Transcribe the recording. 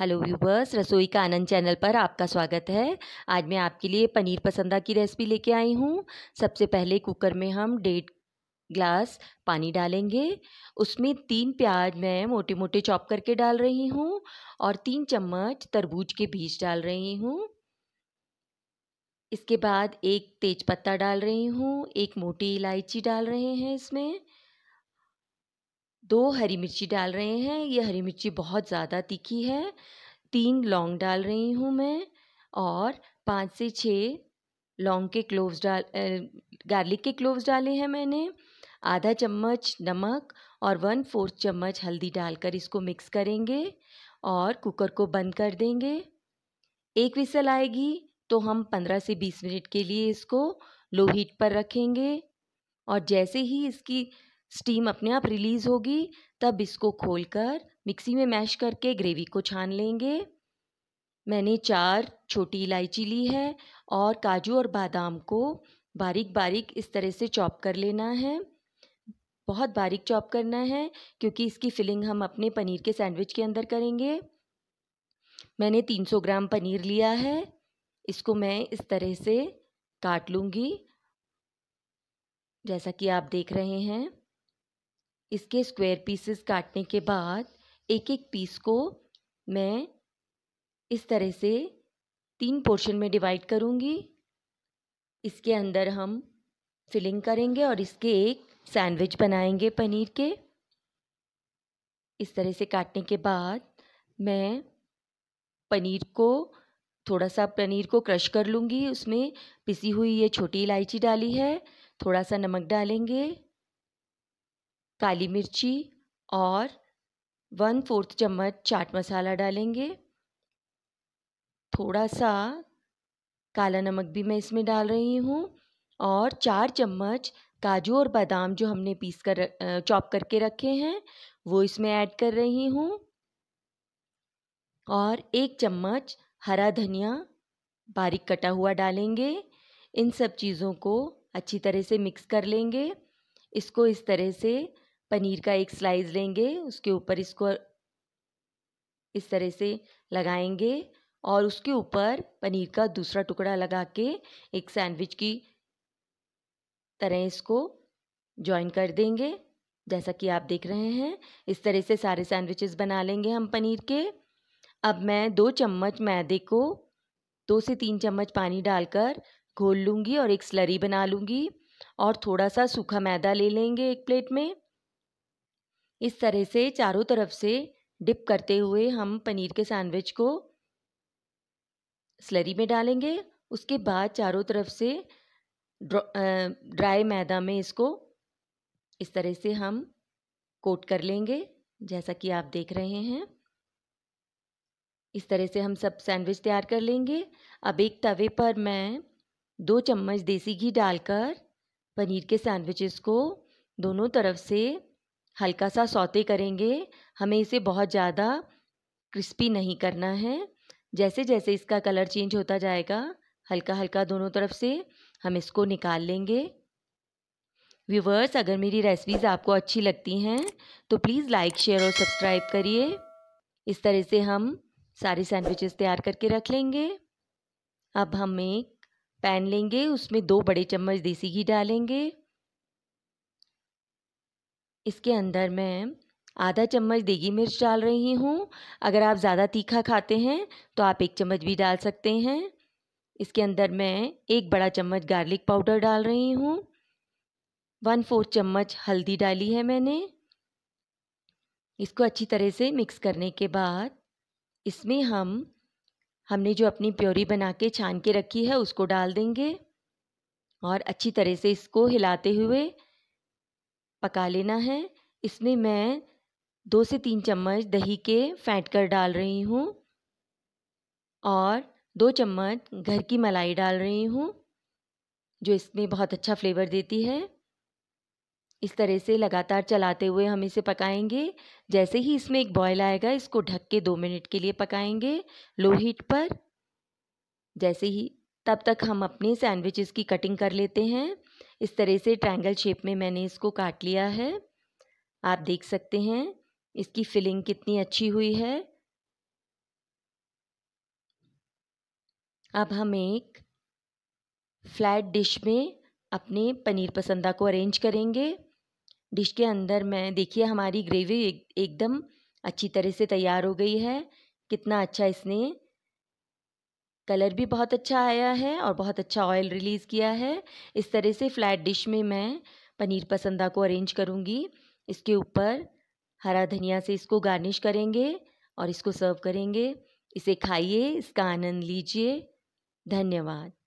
hello viewers रसोई का आनंद channel पर आपका स्वागत है आज मैं आपके लिए पनीर पसंदा की रेसिपी लेके आई हूँ सबसे पहले कुकर में हम डेढ़ ग्लास पानी डालेंगे उसमें तीन प्याज मैं मोटे मोटे चॉप करके डाल रही हूँ और तीन चम्मच तरबूज के बीज डाल रही हूँ इसके बाद एक तेज पत्ता डाल रही हूँ एक मोटी इलायची डाल रहे हैं इसमें दो हरी मिर्ची डाल रहे हैं ये हरी मिर्ची बहुत ज़्यादा तीखी है तीन लौंग डाल रही हूँ मैं और पाँच से छः लौंग के क्लोव्स डाल गार्लिक के क्लोव्स डाले हैं मैंने आधा चम्मच नमक और वन फोर्थ चम्मच हल्दी डालकर इसको मिक्स करेंगे और कुकर को बंद कर देंगे एक विसल आएगी तो हम पंद्रह से बीस मिनट के लिए इसको लो हीट पर रखेंगे और जैसे ही इसकी स्टीम अपने आप रिलीज़ होगी तब इसको खोलकर मिक्सी में मैश करके ग्रेवी को छान लेंगे मैंने चार छोटी इलायची ली है और काजू और बादाम को बारीक बारीक इस तरह से चॉप कर लेना है बहुत बारीक चॉप करना है क्योंकि इसकी फिलिंग हम अपने पनीर के सैंडविच के अंदर करेंगे मैंने 300 ग्राम पनीर लिया है इसको मैं इस तरह से काट लूँगी जैसा कि आप देख रहे हैं इसके स्क्वायर पीसेस काटने के बाद एक एक पीस को मैं इस तरह से तीन पोर्शन में डिवाइड करूँगी इसके अंदर हम फिलिंग करेंगे और इसके एक सैंडविच बनाएंगे पनीर के इस तरह से काटने के बाद मैं पनीर को थोड़ा सा पनीर को क्रश कर लूँगी उसमें पिसी हुई ये छोटी इलायची डाली है थोड़ा सा नमक डालेंगे काली मिर्ची और वन फोर्थ चम्मच चाट मसाला डालेंगे थोड़ा सा काला नमक भी मैं इसमें डाल रही हूँ और चार चम्मच काजू और बादाम जो हमने पीस कर चॉप करके रखे हैं वो इसमें ऐड कर रही हूँ और एक चम्मच हरा धनिया बारीक कटा हुआ डालेंगे इन सब चीज़ों को अच्छी तरह से मिक्स कर लेंगे इसको इस तरह से पनीर का एक स्लाइस लेंगे उसके ऊपर इसको इस तरह से लगाएंगे और उसके ऊपर पनीर का दूसरा टुकड़ा लगा के एक सैंडविच की तरह इसको जॉइन कर देंगे जैसा कि आप देख रहे हैं इस तरह से सारे सैंडविचेस बना लेंगे हम पनीर के अब मैं दो चम्मच मैदे को दो से तीन चम्मच पानी डालकर घोल लूँगी और एक स्लरी बना लूँगी और थोड़ा सा सूखा मैदा ले लेंगे एक प्लेट में इस तरह से चारों तरफ से डिप करते हुए हम पनीर के सैंडविच को स्लरी में डालेंगे उसके बाद चारों तरफ से ड्राई मैदा में इसको इस तरह से हम कोट कर लेंगे जैसा कि आप देख रहे हैं इस तरह से हम सब सैंडविच तैयार कर लेंगे अब एक तवे पर मैं दो चम्मच देसी घी डालकर पनीर के सैंडविचेस को दोनों तरफ से हल्का सा सौते करेंगे हमें इसे बहुत ज़्यादा क्रिस्पी नहीं करना है जैसे जैसे इसका कलर चेंज होता जाएगा हल्का हल्का दोनों तरफ से हम इसको निकाल लेंगे व्यूवर्स अगर मेरी रेसिपीज़ आपको अच्छी लगती हैं तो प्लीज़ लाइक शेयर और सब्सक्राइब करिए इस तरह से हम सारे सैंडविचेस तैयार करके रख लेंगे अब हम एक पैन लेंगे उसमें दो बड़े चम्मच देसी घी डालेंगे इसके अंदर मैं आधा चम्मच देगी मिर्च डाल रही हूँ अगर आप ज़्यादा तीखा खाते हैं तो आप एक चम्मच भी डाल सकते हैं इसके अंदर मैं एक बड़ा चम्मच गार्लिक पाउडर डाल रही हूँ वन फोर्थ चम्मच हल्दी डाली है मैंने इसको अच्छी तरह से मिक्स करने के बाद इसमें हम हमने जो अपनी प्योरी बना के छान के रखी है उसको डाल देंगे और अच्छी तरह से इसको हिलाते हुए पका लेना है इसमें मैं दो से तीन चम्मच दही के फेंट कर डाल रही हूँ और दो चम्मच घर की मलाई डाल रही हूँ जो इसमें बहुत अच्छा फ्लेवर देती है इस तरह से लगातार चलाते हुए हम इसे पकाएंगे जैसे ही इसमें एक बॉयल आएगा इसको ढक के दो मिनट के लिए पकाएंगे लो हीट पर जैसे ही तब तक हम अपने सैंडविचेस की कटिंग कर लेते हैं इस तरह से ट्रायंगल शेप में मैंने इसको काट लिया है आप देख सकते हैं इसकी फिलिंग कितनी अच्छी हुई है अब हम एक फ्लैट डिश में अपने पनीर पसंदा को अरेंज करेंगे डिश के अंदर मैं देखिए हमारी ग्रेवी एक, एकदम अच्छी तरह से तैयार हो गई है कितना अच्छा इसने कलर भी बहुत अच्छा आया है और बहुत अच्छा ऑयल रिलीज़ किया है इस तरह से फ्लैट डिश में मैं पनीर पसंदा को अरेंज करूँगी इसके ऊपर हरा धनिया से इसको गार्निश करेंगे और इसको सर्व करेंगे इसे खाइए इसका आनंद लीजिए धन्यवाद